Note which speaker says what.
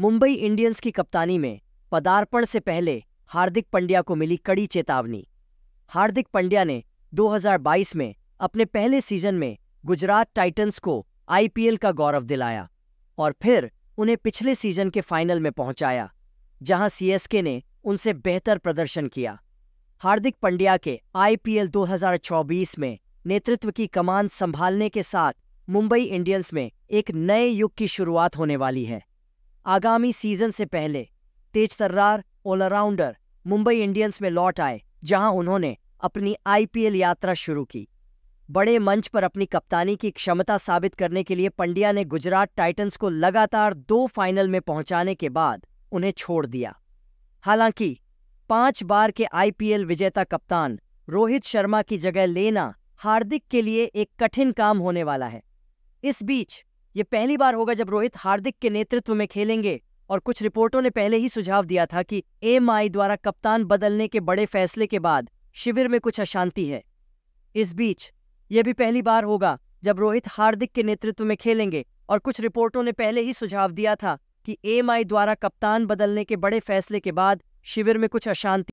Speaker 1: Mumbai Indians की कप्तानी में पदार्पण से पहले हार्दिक पंड्या को मिली कड़ी चेतावनी हार्दिक पंड्या ने 2022 में अपने पहले सीजन में गुजरात टाइटंस को आईपीएल का गौरव दिलाया और फिर उन्हें पिछले सीजन के फाइनल में पहुंचाया जहां सीएसके ने उनसे बेहतर प्रदर्शन किया हार्दिक पंड्या के आईपीएल 2024 में नेतृत्व की कमान संभालने के साथ मुंबई इंडियंस में एक नए युग की शुरुआत होने वाली है आगामी सीजन से पहले तेज तर्रार ऑलराउंडर मुंबई इंडियंस में लौट आए जहां उन्होंने अपनी आईपीएल यात्रा शुरू की बड़े मंच पर अपनी कप्तानी की क्षमता साबित करने के लिए पंड्या ने गुजरात टाइटंस को लगातार दो फाइनल में पहुंचाने के बाद उन्हें छोड़ दिया हालांकि पांच बार के आईपीएल विजेता कप्तान रोहित शर्मा की जगह लेना हार्दिक के लिए एक कठिन काम होने वाला है इस बीच ये पहली बार होगा जब रोहित हार्दिक के नेतृत्व में खेलेंगे और कुछ रिपोर्टों ने पहले ही सुझाव दिया था कि एम आई द्वारा कप्तान बदलने के बड़े फैसले के बाद शिविर में कुछ अशांति है इस बीच यह भी पहली बार होगा जब रोहित हार्दिक के नेतृत्व में खेलेंगे और कुछ रिपोर्टों ने पहले ही सुझाव दिया था कि एम आई द्वारा कप्तान बदलने के बड़े फैसले के बाद शिविर में कुछ अशांति